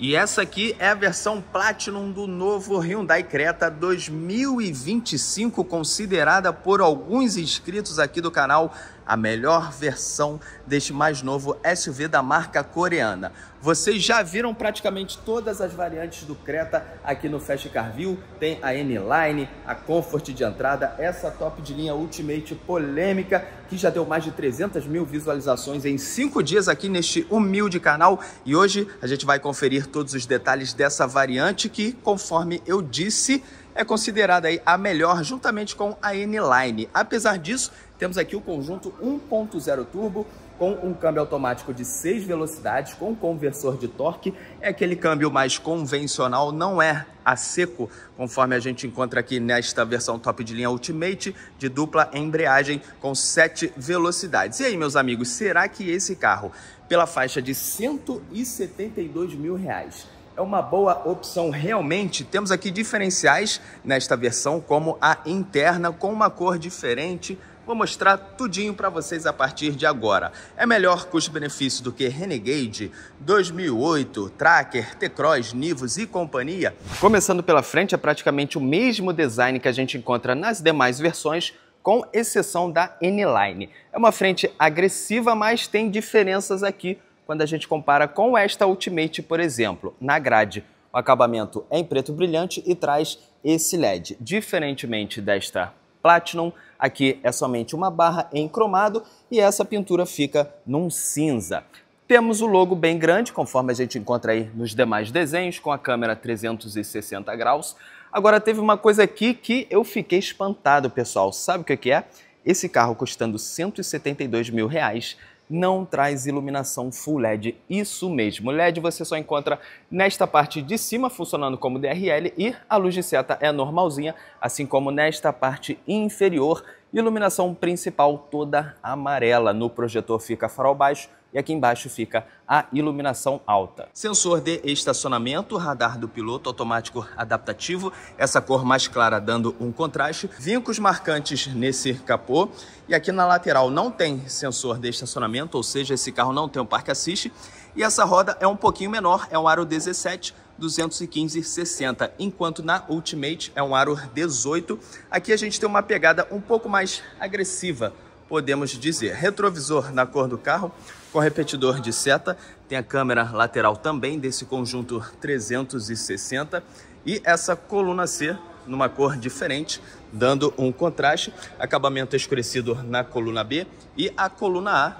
E essa aqui é a versão Platinum do novo Hyundai Creta 2025, considerada por alguns inscritos aqui do canal a melhor versão deste mais novo SUV da marca coreana. Vocês já viram praticamente todas as variantes do Creta aqui no Fast Car View. Tem a N-Line, a Comfort de entrada, essa top de linha Ultimate polêmica, que já deu mais de 300 mil visualizações em cinco dias aqui neste humilde canal. E hoje a gente vai conferir todos os detalhes dessa variante que, conforme eu disse, é considerada aí a melhor juntamente com a N-Line. Apesar disso, temos aqui o conjunto 1.0 turbo com um câmbio automático de 6 velocidades, com conversor de torque. É aquele câmbio mais convencional, não é a seco, conforme a gente encontra aqui nesta versão top de linha Ultimate, de dupla embreagem com 7 velocidades. E aí, meus amigos, será que esse carro, pela faixa de 172 mil reais, é uma boa opção realmente. Temos aqui diferenciais nesta versão, como a interna com uma cor diferente. Vou mostrar tudinho para vocês a partir de agora. É melhor custo-benefício do que Renegade, 2008, Tracker, T-Cross, Nivus e companhia? Começando pela frente, é praticamente o mesmo design que a gente encontra nas demais versões, com exceção da N-Line. É uma frente agressiva, mas tem diferenças aqui quando a gente compara com esta Ultimate, por exemplo. Na grade, o acabamento é em preto brilhante e traz esse LED. Diferentemente desta Platinum, aqui é somente uma barra em cromado e essa pintura fica num cinza. Temos o logo bem grande, conforme a gente encontra aí nos demais desenhos, com a câmera 360 graus. Agora, teve uma coisa aqui que eu fiquei espantado, pessoal. Sabe o que é? Esse carro custando 172 mil reais não traz iluminação full LED. Isso mesmo, LED você só encontra nesta parte de cima funcionando como DRL e a luz de seta é normalzinha, assim como nesta parte inferior, iluminação principal toda amarela. No projetor fica farol baixo, e aqui embaixo fica a iluminação alta. Sensor de estacionamento, radar do piloto automático adaptativo, essa cor mais clara dando um contraste, vincos marcantes nesse capô e aqui na lateral não tem sensor de estacionamento, ou seja, esse carro não tem o um parque assist. e essa roda é um pouquinho menor, é um aro 17 215/60. enquanto na Ultimate é um aro 18. Aqui a gente tem uma pegada um pouco mais agressiva, podemos dizer. Retrovisor na cor do carro, com repetidor de seta, tem a câmera lateral também desse conjunto 360 e essa coluna C numa cor diferente, dando um contraste, acabamento escurecido na coluna B e a coluna A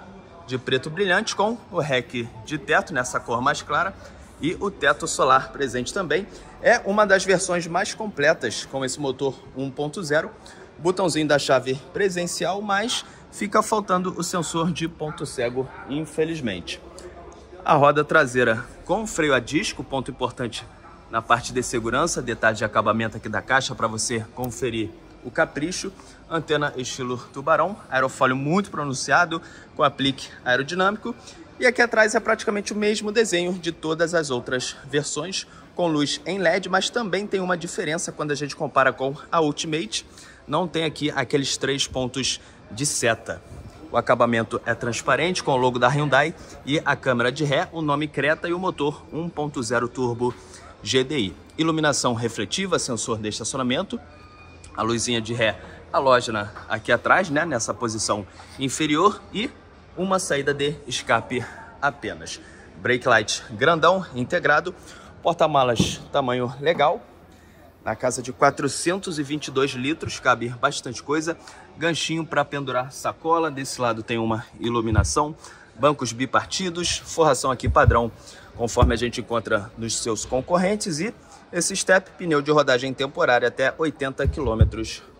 de preto brilhante com o rack de teto nessa cor mais clara e o teto solar presente também. É uma das versões mais completas com esse motor 1.0, botãozinho da chave presencial, mas fica faltando o sensor de ponto cego, infelizmente. A roda traseira com freio a disco, ponto importante na parte de segurança, detalhe de acabamento aqui da caixa para você conferir o capricho, antena estilo tubarão, aerofólio muito pronunciado com aplique aerodinâmico e aqui atrás é praticamente o mesmo desenho de todas as outras versões com luz em LED, mas também tem uma diferença quando a gente compara com a Ultimate, não tem aqui aqueles três pontos de seta. O acabamento é transparente com o logo da Hyundai e a câmera de ré, o nome Creta e o motor 1.0 turbo GDI. Iluminação refletiva, sensor de estacionamento, a luzinha de ré halógena aqui atrás, né, nessa posição inferior e uma saída de escape apenas. Brake light grandão, integrado, porta-malas tamanho legal, na casa de 422 litros, cabe bastante coisa ganchinho para pendurar sacola. Desse lado tem uma iluminação, bancos bipartidos, forração aqui padrão, conforme a gente encontra nos seus concorrentes e esse step pneu de rodagem temporária até 80 km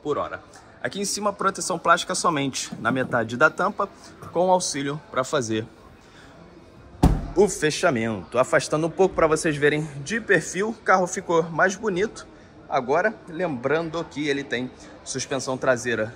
por hora. Aqui em cima, proteção plástica somente na metade da tampa, com auxílio para fazer o fechamento. Afastando um pouco para vocês verem de perfil, o carro ficou mais bonito. Agora, lembrando que ele tem suspensão traseira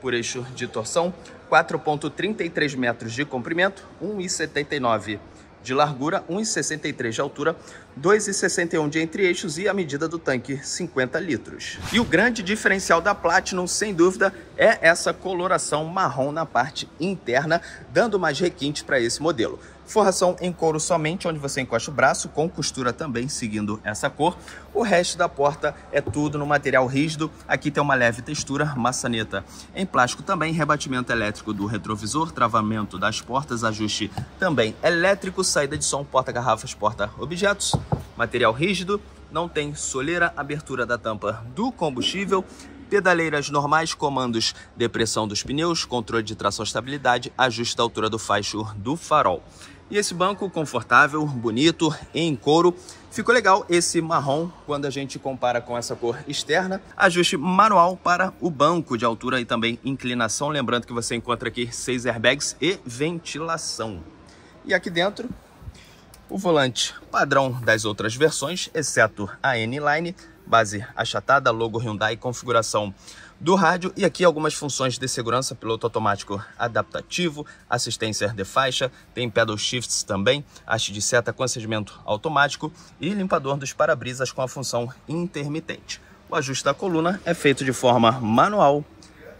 por eixo de torção, 4,33 metros de comprimento, 1,79 de largura, 1,63 de altura, 2,61 de entre-eixos e a medida do tanque 50 litros. E o grande diferencial da Platinum, sem dúvida, é essa coloração marrom na parte interna, dando mais requinte para esse modelo. Forração em couro somente, onde você encosta o braço, com costura também seguindo essa cor. O resto da porta é tudo no material rígido. Aqui tem uma leve textura, maçaneta em plástico também, rebatimento elétrico do retrovisor, travamento das portas, ajuste também elétrico, saída de som, porta-garrafas, porta-objetos, material rígido. Não tem soleira, abertura da tampa do combustível, pedaleiras normais, comandos de pressão dos pneus, controle de tração e estabilidade, ajuste da altura do faixo do farol. E esse banco confortável, bonito, em couro. Ficou legal esse marrom quando a gente compara com essa cor externa. Ajuste manual para o banco de altura e também inclinação. Lembrando que você encontra aqui seis airbags e ventilação. E aqui dentro, o volante padrão das outras versões, exceto a N-Line, base achatada, logo Hyundai, configuração do rádio e aqui algumas funções de segurança, piloto automático adaptativo, assistência de faixa, tem pedal shifts também, haste de seta com acendimento automático e limpador dos para-brisas com a função intermitente. O ajuste da coluna é feito de forma manual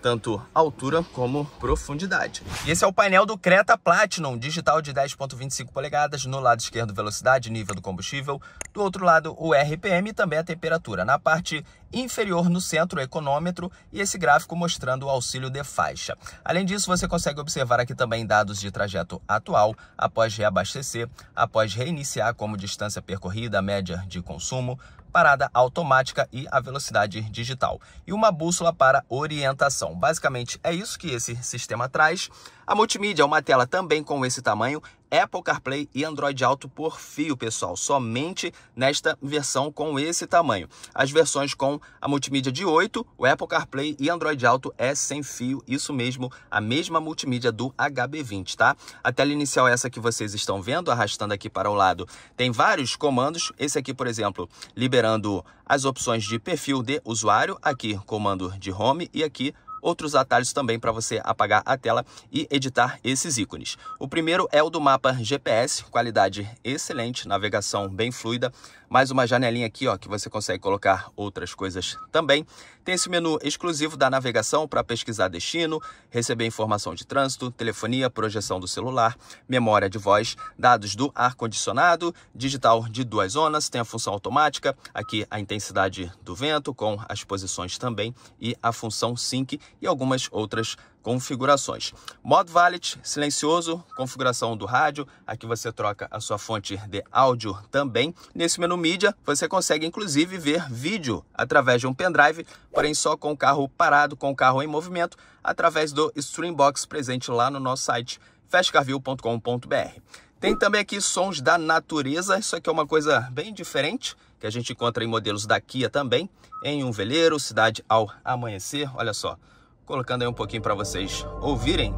tanto altura como profundidade. E esse é o painel do Creta Platinum, digital de 10.25 polegadas, no lado esquerdo velocidade, nível do combustível, do outro lado o RPM e também a temperatura. Na parte inferior no centro, o econômetro e esse gráfico mostrando o auxílio de faixa. Além disso, você consegue observar aqui também dados de trajeto atual, após reabastecer, após reiniciar como distância percorrida, média de consumo, parada automática e a velocidade digital. E uma bússola para orientação. Basicamente é isso que esse sistema traz. A multimídia é uma tela também com esse tamanho Apple CarPlay e Android Auto por fio, pessoal, somente nesta versão com esse tamanho. As versões com a multimídia de 8, o Apple CarPlay e Android Auto é sem fio, isso mesmo, a mesma multimídia do HB20, tá? A tela inicial é essa que vocês estão vendo, arrastando aqui para o lado, tem vários comandos, esse aqui, por exemplo, liberando as opções de perfil de usuário, aqui comando de home e aqui outros atalhos também para você apagar a tela e editar esses ícones. O primeiro é o do mapa GPS, qualidade excelente, navegação bem fluida, mais uma janelinha aqui, ó, que você consegue colocar outras coisas também. Tem esse menu exclusivo da navegação para pesquisar destino, receber informação de trânsito, telefonia, projeção do celular, memória de voz, dados do ar-condicionado, digital de duas zonas, tem a função automática, aqui a intensidade do vento com as posições também e a função sync e algumas outras configurações. Modo Valet, silencioso, configuração do rádio, aqui você troca a sua fonte de áudio também. Nesse menu mídia, você consegue inclusive ver vídeo através de um pendrive, porém só com o carro parado, com o carro em movimento, através do Streambox presente lá no nosso site fastcarview.com.br. Tem também aqui sons da natureza, isso aqui é uma coisa bem diferente, que a gente encontra em modelos da Kia também, em um veleiro, cidade ao amanhecer, olha só colocando aí um pouquinho para vocês ouvirem.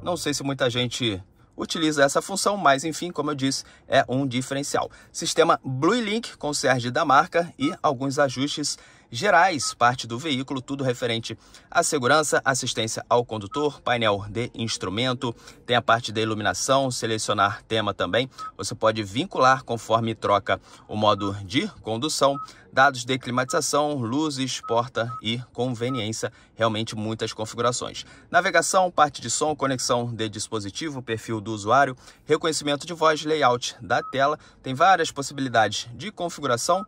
Não sei se muita gente utiliza essa função, mas enfim, como eu disse, é um diferencial. Sistema Blue Link, concierge da marca e alguns ajustes gerais, parte do veículo, tudo referente à segurança, assistência ao condutor, painel de instrumento, tem a parte da iluminação, selecionar tema também. Você pode vincular conforme troca o modo de condução, dados de climatização, luzes, porta e conveniência, realmente muitas configurações. Navegação, parte de som, conexão de dispositivo, perfil do usuário, reconhecimento de voz, layout da tela, tem várias possibilidades de configuração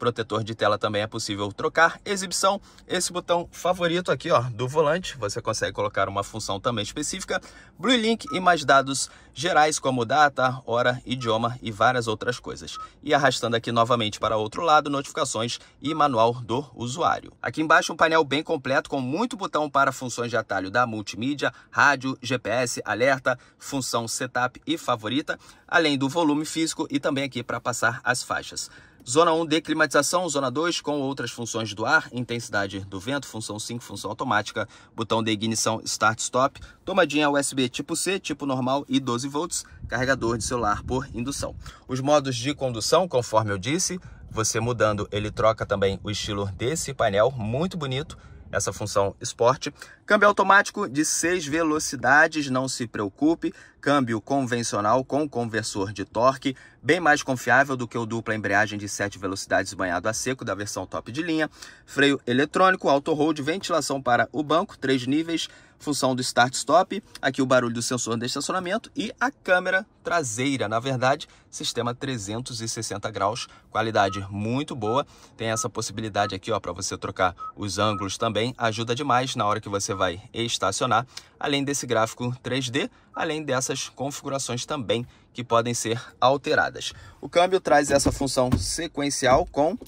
protetor de tela também é possível trocar. Exibição, esse botão favorito aqui ó, do volante, você consegue colocar uma função também específica. Blue Link e mais dados gerais como data, hora, idioma e várias outras coisas. E arrastando aqui novamente para outro lado, notificações e manual do usuário. Aqui embaixo um painel bem completo com muito botão para funções de atalho da multimídia, rádio, GPS, alerta, função setup e favorita, além do volume físico e também aqui para passar as faixas. Zona 1 de climatização, zona 2 com outras funções do ar, intensidade do vento, função 5, função automática, botão de ignição start-stop, tomadinha USB tipo C, tipo normal e 12 volts, carregador de celular por indução. Os modos de condução, conforme eu disse, você mudando, ele troca também o estilo desse painel, muito bonito, essa função esporte. Câmbio automático de seis velocidades, não se preocupe. Câmbio convencional com conversor de torque, bem mais confiável do que o dupla embreagem de sete velocidades banhado a seco da versão top de linha. Freio eletrônico, auto-hold, ventilação para o banco, três níveis, função do start-stop, aqui o barulho do sensor de estacionamento e a câmera traseira. Na verdade, sistema 360 graus, qualidade muito boa. Tem essa possibilidade aqui ó para você trocar os ângulos também, ajuda demais na hora que você vai estacionar. Além desse gráfico 3D, além dessas configurações também que podem ser alteradas. O câmbio traz essa função sequencial com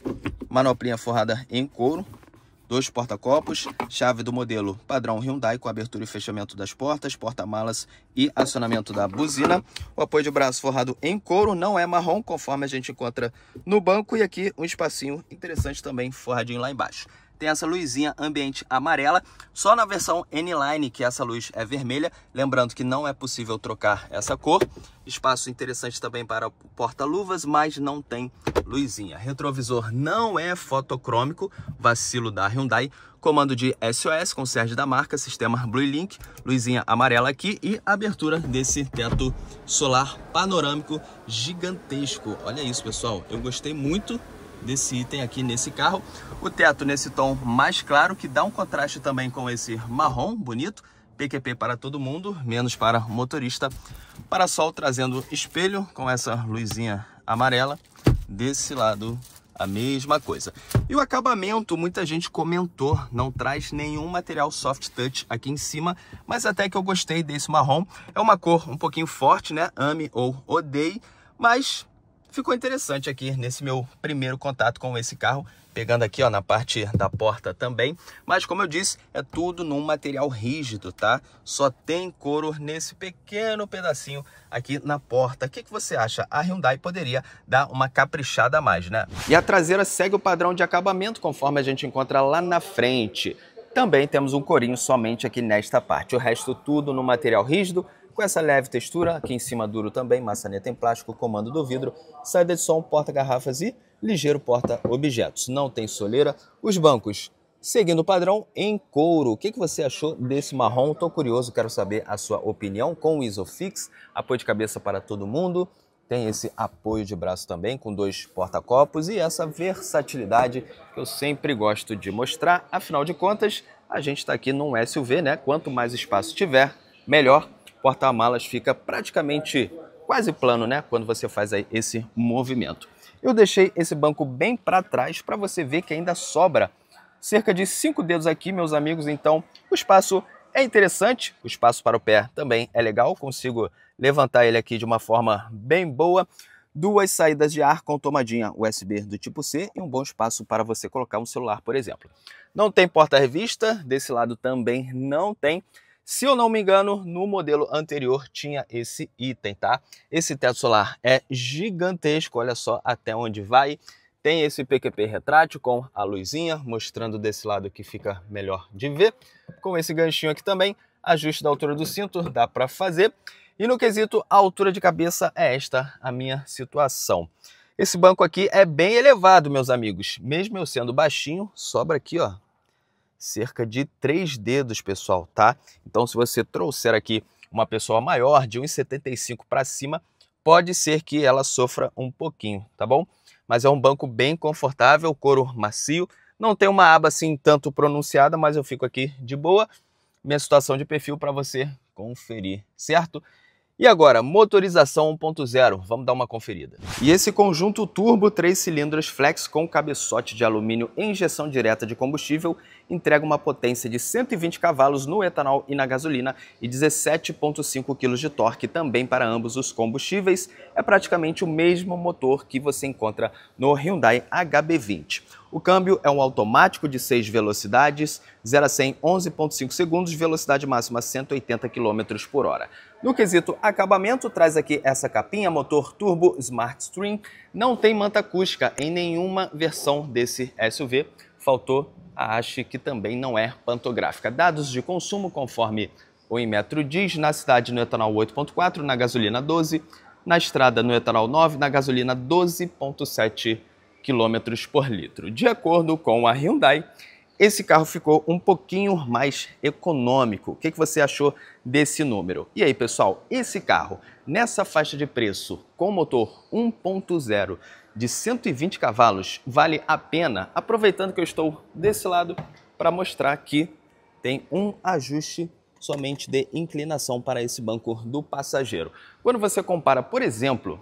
manoplinha forrada em couro, dois porta-copos, chave do modelo padrão Hyundai com abertura e fechamento das portas, porta-malas e acionamento da buzina. O apoio de braço forrado em couro, não é marrom, conforme a gente encontra no banco. E aqui um espacinho interessante também forradinho lá embaixo tem essa luzinha ambiente amarela. Só na versão N-Line que essa luz é vermelha. Lembrando que não é possível trocar essa cor. Espaço interessante também para porta-luvas, mas não tem luzinha. Retrovisor não é fotocrômico, vacilo da Hyundai. Comando de SOS, Sérgio da marca, sistema Blue Link, luzinha amarela aqui e abertura desse teto solar panorâmico gigantesco. Olha isso, pessoal. Eu gostei muito desse item aqui nesse carro. O teto nesse tom mais claro, que dá um contraste também com esse marrom bonito. PQP para todo mundo, menos para motorista. Parasol trazendo espelho com essa luzinha amarela. Desse lado a mesma coisa. E o acabamento, muita gente comentou, não traz nenhum material soft touch aqui em cima, mas até que eu gostei desse marrom. É uma cor um pouquinho forte, né? Ame ou odeie, mas ficou interessante aqui nesse meu primeiro contato com esse carro, pegando aqui ó, na parte da porta também, mas como eu disse, é tudo num material rígido, tá? Só tem couro nesse pequeno pedacinho aqui na porta. O que, que você acha? A Hyundai poderia dar uma caprichada a mais, né? E a traseira segue o padrão de acabamento conforme a gente encontra lá na frente. Também temos um corinho somente aqui nesta parte, o resto tudo no material rígido, com essa leve textura, aqui em cima duro também, maçaneta em plástico, comando do vidro, saída de som, porta-garrafas e ligeiro porta-objetos. Não tem soleira. Os bancos, seguindo o padrão, em couro. O que, que você achou desse marrom? Estou curioso, quero saber a sua opinião. Com o Isofix, apoio de cabeça para todo mundo. Tem esse apoio de braço também, com dois porta-copos e essa versatilidade que eu sempre gosto de mostrar. Afinal de contas, a gente está aqui num SUV, né? Quanto mais espaço tiver, melhor porta-malas fica praticamente quase plano, né? Quando você faz aí esse movimento. Eu deixei esse banco bem para trás para você ver que ainda sobra cerca de cinco dedos aqui, meus amigos. Então, o espaço é interessante, o espaço para o pé também é legal. Consigo levantar ele aqui de uma forma bem boa. Duas saídas de ar com tomadinha USB do tipo C e um bom espaço para você colocar um celular, por exemplo. Não tem porta-revista, desse lado também não tem. Se eu não me engano, no modelo anterior tinha esse item, tá? Esse teto solar é gigantesco, olha só até onde vai. Tem esse PQP retrátil com a luzinha, mostrando desse lado que fica melhor de ver. Com esse ganchinho aqui também, ajuste da altura do cinto, dá para fazer. E no quesito, a altura de cabeça é esta a minha situação. Esse banco aqui é bem elevado, meus amigos. Mesmo eu sendo baixinho, sobra aqui, ó, cerca de três dedos, pessoal, tá? Então, se você trouxer aqui uma pessoa maior, de 1,75 para cima, pode ser que ela sofra um pouquinho, tá bom? Mas é um banco bem confortável, couro macio, não tem uma aba assim tanto pronunciada, mas eu fico aqui de boa. Minha situação de perfil para você conferir, certo? E agora, motorização 1.0, vamos dar uma conferida. E esse conjunto turbo 3 cilindros flex com cabeçote de alumínio e injeção direta de combustível entrega uma potência de 120 cavalos no etanol e na gasolina e 17.5 kg de torque também para ambos os combustíveis. É praticamente o mesmo motor que você encontra no Hyundai HB20. O câmbio é um automático de 6 velocidades, 0 a 100 11.5 segundos, velocidade máxima 180 km por hora. No quesito acabamento, traz aqui essa capinha, motor turbo Smart Stream. Não tem manta acústica em nenhuma versão desse SUV. Faltou a haste, que também não é pantográfica. Dados de consumo, conforme o Inmetro diz, na cidade no etanol 8.4, na gasolina 12, na estrada no etanol 9, na gasolina 12.7 km por litro. De acordo com a Hyundai, esse carro ficou um pouquinho mais econômico. O que, que você achou desse número? E aí, pessoal, esse carro nessa faixa de preço com motor 1.0 de 120 cavalos vale a pena? Aproveitando que eu estou desse lado para mostrar que tem um ajuste somente de inclinação para esse banco do passageiro. Quando você compara, por exemplo,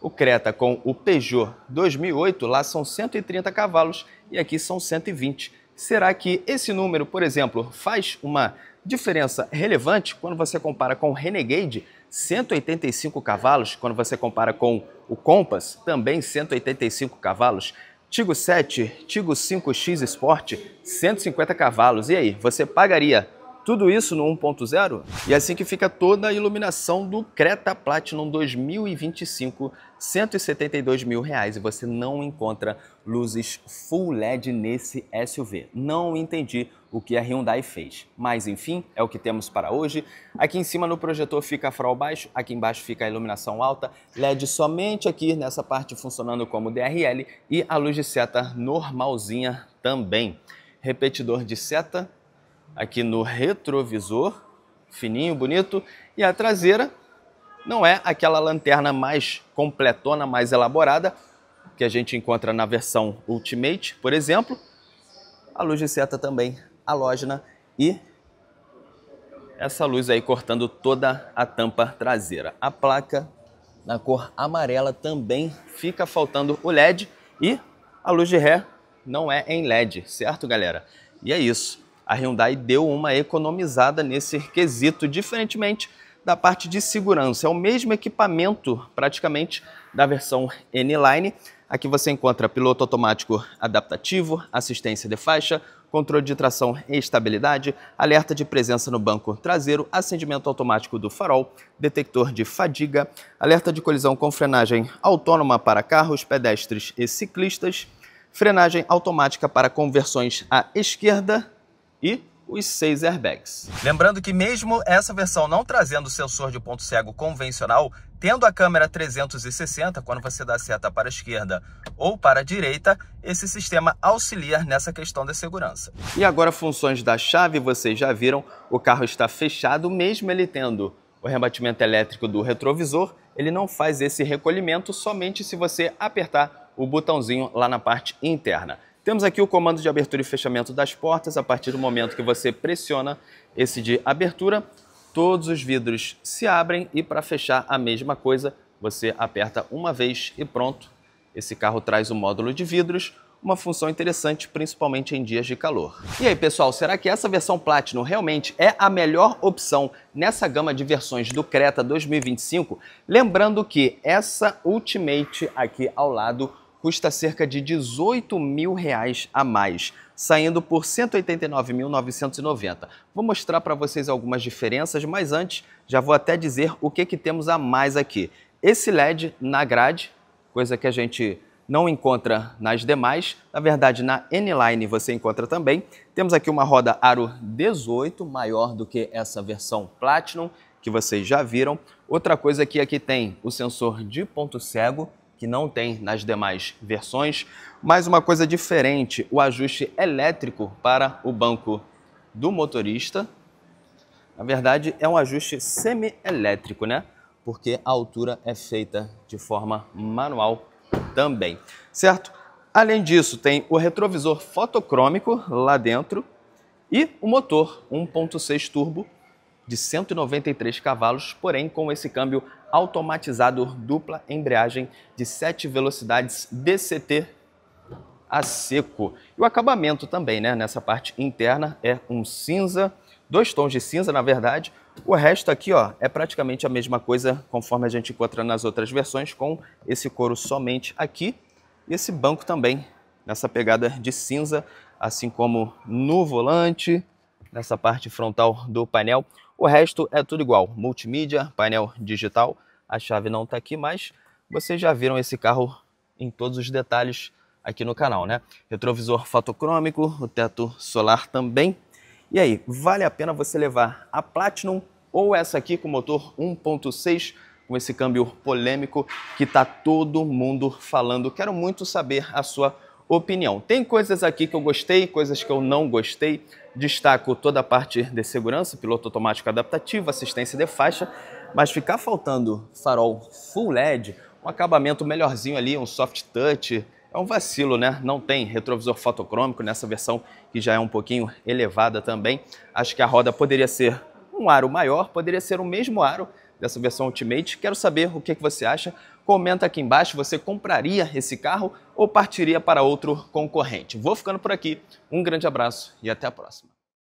o Creta com o Peugeot 2008, lá são 130 cavalos e aqui são 120. Será que esse número, por exemplo, faz uma diferença relevante quando você compara com o Renegade, 185 cavalos, quando você compara com o Compass, também 185 cavalos, Tigo 7, Tigo 5X Sport, 150 cavalos. E aí, você pagaria tudo isso no 1.0? E é assim que fica toda a iluminação do Creta Platinum 2025 172 mil reais e você não encontra luzes full LED nesse SUV. Não entendi o que a Hyundai fez. Mas enfim, é o que temos para hoje. Aqui em cima no projetor fica a farol baixo, aqui embaixo fica a iluminação alta, LED somente aqui nessa parte funcionando como DRL e a luz de seta normalzinha também. Repetidor de seta aqui no retrovisor, fininho, bonito, e a traseira não é aquela lanterna mais completona, mais elaborada, que a gente encontra na versão Ultimate, por exemplo. A luz de seta também halógena e essa luz aí cortando toda a tampa traseira. A placa na cor amarela também fica faltando o LED e a luz de ré não é em LED, certo galera? E é isso, a Hyundai deu uma economizada nesse quesito, diferentemente da parte de segurança. É o mesmo equipamento, praticamente, da versão N-Line. Aqui você encontra piloto automático adaptativo, assistência de faixa, controle de tração e estabilidade, alerta de presença no banco traseiro, acendimento automático do farol, detector de fadiga, alerta de colisão com frenagem autônoma para carros, pedestres e ciclistas, frenagem automática para conversões à esquerda e os seis airbags. Lembrando que mesmo essa versão não trazendo o sensor de ponto cego convencional, tendo a câmera 360, quando você dá seta para a esquerda ou para a direita, esse sistema auxilia nessa questão da segurança. E agora funções da chave, vocês já viram, o carro está fechado, mesmo ele tendo o rebatimento elétrico do retrovisor, ele não faz esse recolhimento somente se você apertar o botãozinho lá na parte interna. Temos aqui o comando de abertura e fechamento das portas. A partir do momento que você pressiona esse de abertura, todos os vidros se abrem e para fechar a mesma coisa, você aperta uma vez e pronto. Esse carro traz o módulo de vidros, uma função interessante, principalmente em dias de calor. E aí, pessoal, será que essa versão Platinum realmente é a melhor opção nessa gama de versões do Creta 2025? Lembrando que essa Ultimate aqui ao lado custa cerca de 18 mil reais a mais, saindo por 189.990. Vou mostrar para vocês algumas diferenças, mas antes já vou até dizer o que, que temos a mais aqui. Esse LED na grade, coisa que a gente não encontra nas demais. Na verdade, na N-Line você encontra também. Temos aqui uma roda aro 18, maior do que essa versão Platinum, que vocês já viram. Outra coisa que aqui tem o sensor de ponto cego, que não tem nas demais versões, Mais uma coisa diferente, o ajuste elétrico para o banco do motorista. Na verdade, é um ajuste semi-elétrico, né? Porque a altura é feita de forma manual também, certo? Além disso, tem o retrovisor fotocrômico lá dentro e o motor 1.6 turbo de 193 cavalos, porém com esse câmbio automatizado dupla embreagem de 7 velocidades DCT a seco. E o acabamento também, né, nessa parte interna é um cinza, dois tons de cinza, na verdade. O resto aqui, ó, é praticamente a mesma coisa conforme a gente encontra nas outras versões, com esse couro somente aqui e esse banco também nessa pegada de cinza, assim como no volante, nessa parte frontal do painel. O resto é tudo igual, multimídia, painel digital, a chave não está aqui, mas vocês já viram esse carro em todos os detalhes aqui no canal, né? Retrovisor fotocrômico, o teto solar também. E aí, vale a pena você levar a Platinum ou essa aqui com motor 1.6 com esse câmbio polêmico que está todo mundo falando. Quero muito saber a sua opinião. Tem coisas aqui que eu gostei, coisas que eu não gostei. Destaco toda a parte de segurança, piloto automático adaptativo, assistência de faixa, mas ficar faltando farol full LED, um acabamento melhorzinho ali, um soft touch, é um vacilo, né? Não tem retrovisor fotocrômico nessa versão que já é um pouquinho elevada também. Acho que a roda poderia ser um aro maior, poderia ser o mesmo aro dessa versão Ultimate. Quero saber o que, que você acha. Comenta aqui embaixo, você compraria esse carro ou partiria para outro concorrente? Vou ficando por aqui. Um grande abraço e até a próxima.